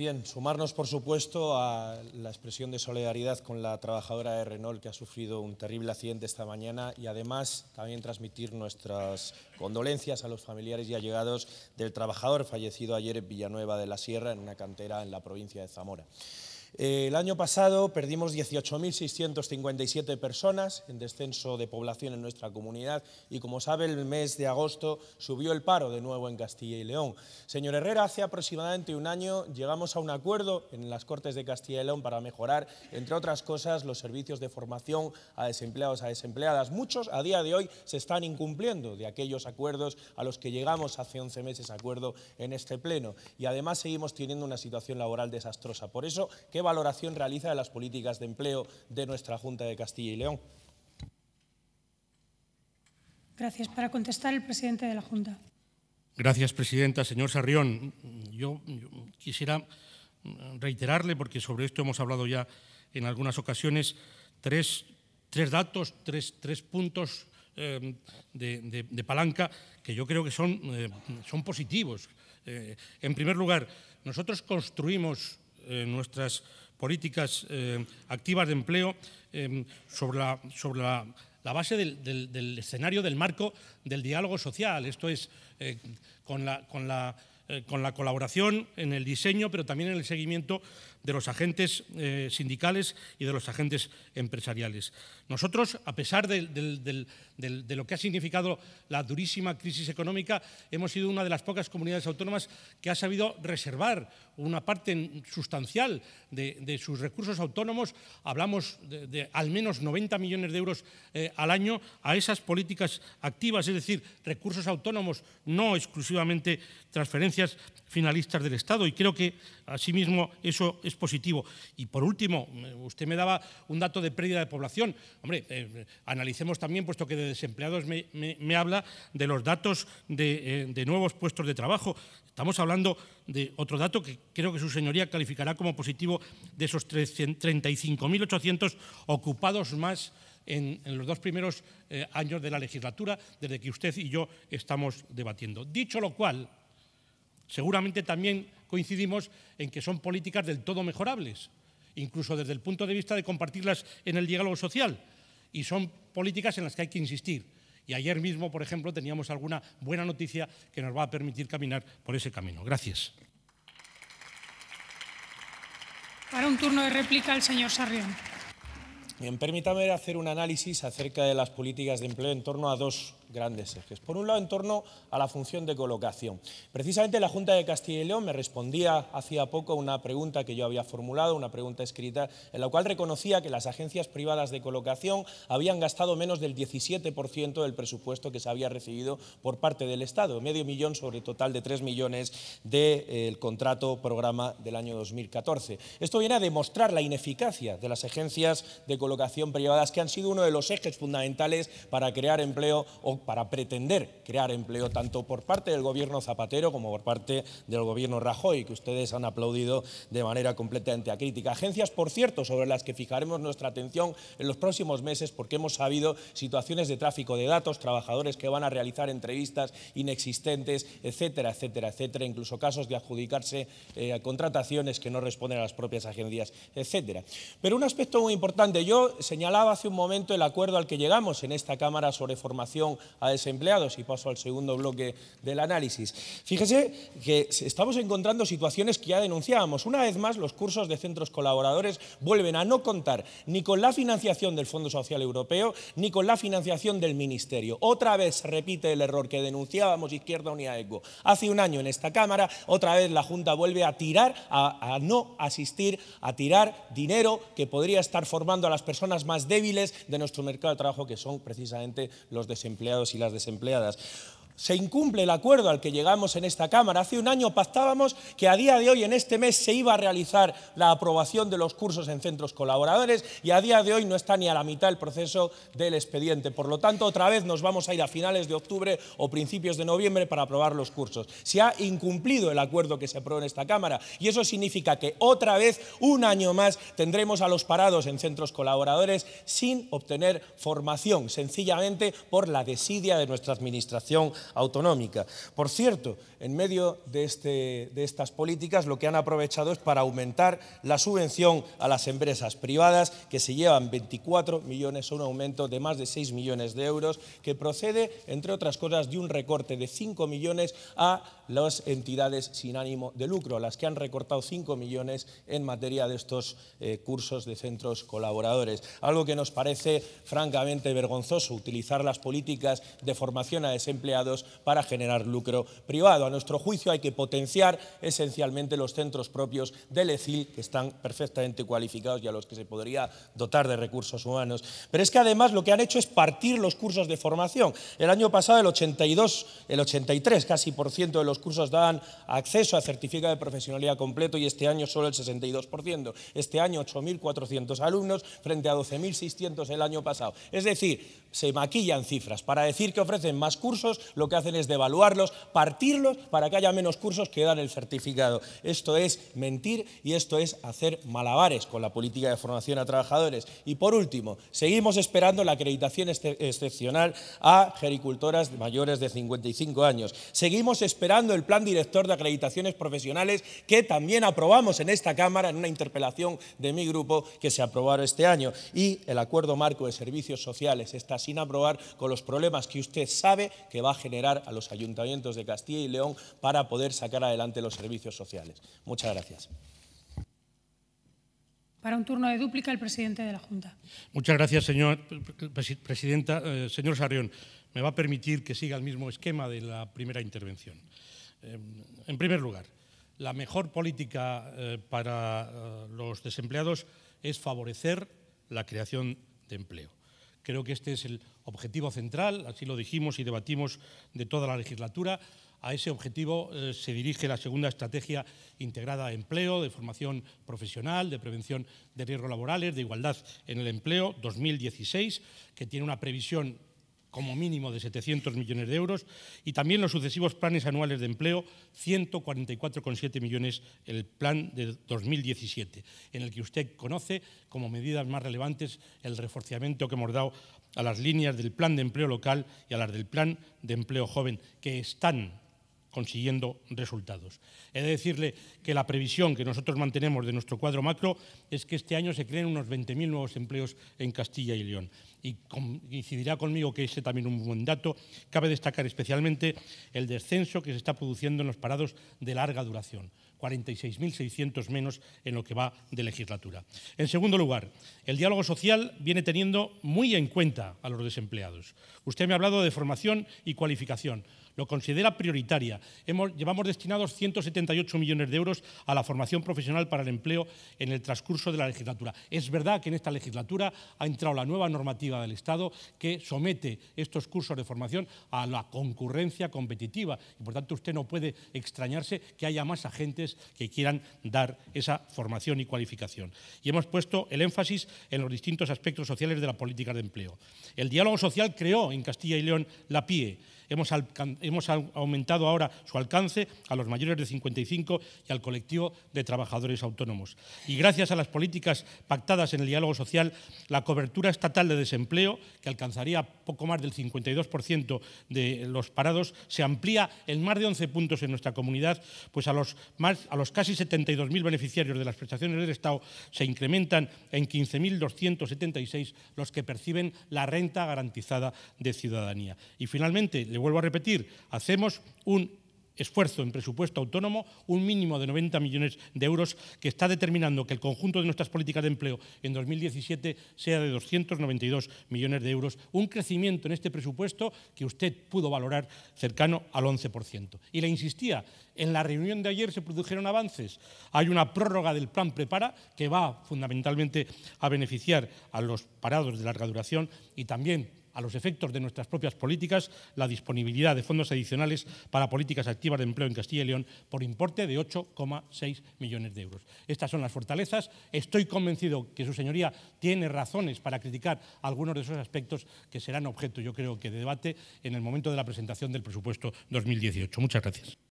Bien, sumarnos, por supuesto, a la expresión de solidaridad con la trabajadora de Renault que ha sufrido un terrible accidente esta mañana y además también transmitir nuestras condolencias a los familiares y allegados del trabajador fallecido ayer en Villanueva de la Sierra en una cantera en la provincia de Zamora. Eh, el año pasado perdimos 18.657 personas en descenso de población en nuestra comunidad y como sabe el mes de agosto subió el paro de nuevo en Castilla y León. Señor Herrera, hace aproximadamente un año llegamos a un acuerdo en las Cortes de Castilla y León para mejorar, entre otras cosas, los servicios de formación a desempleados, a desempleadas. Muchos a día de hoy se están incumpliendo de aquellos acuerdos a los que llegamos hace 11 meses acuerdo en este pleno y además seguimos teniendo una situación laboral desastrosa. Por eso valoración realiza de las políticas de empleo de nuestra Junta de Castilla y León? Gracias. Para contestar, el presidente de la Junta. Gracias, presidenta. Señor Sarrión, yo, quisiera reiterarle, porque sobre esto hemos hablado ya en algunas ocasiones, tres, tres datos, tres, tres puntos eh, de, palanca que yo creo que son, eh, son positivos. Eh, en primer lugar, nosotros construimos eh, nuestras políticas eh, activas de empleo eh, sobre, la, sobre la, base del, escenario, del marco del diálogo social. Esto es con la, con la con la colaboración en el diseño, pero también en el seguimiento de los agentes sindicales y de los agentes empresariales. Nosotros, a pesar de, lo que ha significado la durísima crisis económica, hemos sido una de las pocas comunidades autónomas que ha sabido reservar una parte sustancial de, sus recursos autónomos, hablamos de, al menos 90 millones de euros eh, al año a esas políticas activas, es decir, recursos autónomos, no exclusivamente transferencias finalistas del Estado. Y creo que, asimismo, eso es positivo. Y por último, eh, usted me daba un dato de pérdida de población. Hombre, eh, analicemos también, puesto que de desempleados me, habla, de los datos de nuevos puestos de trabajo. Estamos hablando de otro dato que creo que su señoría calificará como positivo de esos 35.800 ocupados más en, los dos primeros eh, años de la legislatura desde que usted y yo estamos debatiendo. Dicho lo cual, seguramente también coincidimos en que son políticas del todo mejorables, incluso desde el punto de vista de compartirlas en el diálogo social, y son políticas en las que hay que insistir y ayer mismo, por ejemplo, teníamos alguna buena noticia que nos va a permitir caminar por ese camino. Gracias. Para un turno de réplica el señor Sarrión. Bien, permítame hacer un análisis acerca de las políticas de empleo en torno a dos grandes ejes. Por un lado, en torno a la función de colocación. Precisamente la Junta de Castilla y León me respondía hacía poco una pregunta que yo había formulado, una pregunta escrita, en la cual reconocía que las agencias privadas de colocación habían gastado menos del 17% del presupuesto que se había recibido por parte del Estado, medio millón sobre total de 3 millones del eh, contrato programa del año 2014. Esto viene a demostrar la ineficacia de las agencias de colocación privadas, que han sido uno de los ejes fundamentales para crear empleo o para pretender crear empleo tanto por parte del gobierno Zapatero como por parte del gobierno Rajoy, que ustedes han aplaudido de manera completamente acrítica. Agencias, por cierto, sobre las que fijaremos nuestra atención en los próximos meses porque hemos sabido situaciones de tráfico de datos, trabajadores que van a realizar entrevistas inexistentes, etcétera, etcétera, etcétera, incluso casos de adjudicarse eh, contrataciones que no responden a las propias agencias, etcétera. Pero un aspecto muy importante, yo señalaba hace un momento el acuerdo al que llegamos en esta Cámara sobre formación a desempleados y paso al segundo bloque del análisis. Fíjese que estamos encontrando situaciones que ya denunciábamos. Una vez más, los cursos de centros colaboradores vuelven a no contar ni con la financiación del Fondo Social Europeo ni con la financiación del Ministerio. Otra vez repite el error que denunciábamos Izquierda Unida ECO hace un año en esta Cámara. Otra vez la Junta vuelve a tirar, a no asistir, a tirar dinero que podría estar formando a las personas más débiles de nuestro mercado de trabajo, que son precisamente los desempleados y las desempleadas se incumple el acuerdo al que llegamos en esta Cámara. Hace un año pactábamos que a día de hoy, en este mes, se iba a realizar la aprobación de los cursos en centros colaboradores y a día de hoy no está ni a la mitad el proceso del expediente. Por lo tanto, otra vez nos vamos a ir a finales de octubre o principios de noviembre para aprobar los cursos. Se ha incumplido el acuerdo que se aprobó en esta Cámara y eso significa que otra vez, un año más, tendremos a los parados en centros colaboradores sin obtener formación, sencillamente por la desidia de nuestra Administración autonómica. Por cierto, en medio de, este, de estas políticas lo que han aprovechado es para aumentar la subvención a las empresas privadas que se llevan 24 millones, un aumento de más de 6 millones de euros que procede, entre otras cosas, de un recorte de 5 millones a las entidades sin ánimo de lucro, las que han recortado 5 millones en materia de estos eh, cursos de centros colaboradores. Algo que nos parece francamente vergonzoso, utilizar las políticas de formación a desempleados para generar lucro privado. A nuestro juicio hay que potenciar esencialmente los centros propios del ECIL, que están perfectamente cualificados y a los que se podría dotar de recursos humanos. Pero es que además lo que han hecho es partir los cursos de formación. El año pasado el 82, el 83 casi por ciento de los cursos daban acceso a certificado de profesionalidad completo y este año solo el 62%. Este año 8.400 alumnos frente a 12.600 el año pasado. Es decir, se maquillan cifras. Para decir que ofrecen más cursos, lo que hacen es devaluarlos, partirlos para que haya menos cursos que dan el certificado. Esto es mentir y esto es hacer malabares con la política de formación a trabajadores. Y por último, seguimos esperando la acreditación excepcional a gericultoras mayores de 55 años. Seguimos esperando el plan director de acreditaciones profesionales que también aprobamos en esta Cámara en una interpelación de mi grupo que se aprobaron este año. Y el acuerdo marco de servicios sociales está sin aprobar con los problemas que usted sabe que va a generar generar a los ayuntamientos de Castilla y León para poder sacar adelante los servicios sociales. Muchas gracias. Para un turno de dúplica, el presidente de la Junta. Muchas gracias, señor presidenta. Eh, señor Sarrión, me va a permitir que siga el mismo esquema de la primera intervención. Eh, en primer lugar, la mejor política eh, para los desempleados es favorecer la creación de empleo. Creo que este es el objetivo central, así lo dijimos y debatimos de toda la legislatura. A ese objetivo eh, se dirige la segunda estrategia integrada de empleo, de formación profesional, de prevención de riesgos laborales, de igualdad en el empleo 2016, que tiene una previsión como mínimo de 700 millones de euros, y también los sucesivos planes anuales de empleo, 144,7 millones el plan de 2017, en el que usted conoce como medidas más relevantes el reforzamiento que hemos dado a las líneas del plan de empleo local y a las del plan de empleo joven, que están consiguiendo resultados. He de decirle que la previsión que nosotros mantenemos de nuestro cuadro macro es que este año se creen unos 20.000 nuevos empleos en Castilla y León. Y coincidirá conmigo que ese también un buen dato. Cabe destacar especialmente el descenso que se está produciendo en los parados de larga duración. 46.600 menos en lo que va de legislatura. En segundo lugar, el diálogo social viene teniendo muy en cuenta a los desempleados. Usted me ha hablado de formación y cualificación lo considera prioritaria. Hemos, llevamos destinados 178 millones de euros a la formación profesional para el empleo en el transcurso de la legislatura. Es verdad que en esta legislatura ha entrado la nueva normativa del Estado que somete estos cursos de formación a la concurrencia competitiva y por tanto usted no puede extrañarse que haya más agentes que quieran dar esa formación y cualificación. Y hemos puesto el énfasis en los distintos aspectos sociales de la política de empleo. El diálogo social creó en Castilla y León la PIE Hemos, aumentado ahora su alcance a los mayores de 55 y al colectivo de trabajadores autónomos. Y gracias a las políticas pactadas en el diálogo social, la cobertura estatal de desempleo, que alcanzaría poco más del 52% de los parados, se amplía en más de 11 puntos en nuestra comunidad, pues a los, más, a los casi 72.000 beneficiarios de las prestaciones del Estado se incrementan en 15.276 los que perciben la renta garantizada de ciudadanía. Y finalmente, le vuelvo a repetir, hacemos un esfuerzo en presupuesto autónomo, un mínimo de 90 millones de euros, que está determinando que el conjunto de nuestras políticas de empleo en 2017 sea de 292 millones de euros, un crecimiento en este presupuesto que usted pudo valorar cercano al 11%. Y le insistía, en la reunión de ayer se produjeron avances, hay una prórroga del plan prepara que va fundamentalmente a beneficiar a los parados de larga duración y también a los efectos de nuestras propias políticas, la disponibilidad de fondos adicionales para políticas activas de empleo en Castilla y León por importe de 8,6 millones de euros. Estas son las fortalezas. Estoy convencido que su señoría tiene razones para criticar algunos de esos aspectos que serán objeto, yo creo de debate en el momento de la presentación del presupuesto 2018. Muchas gracias.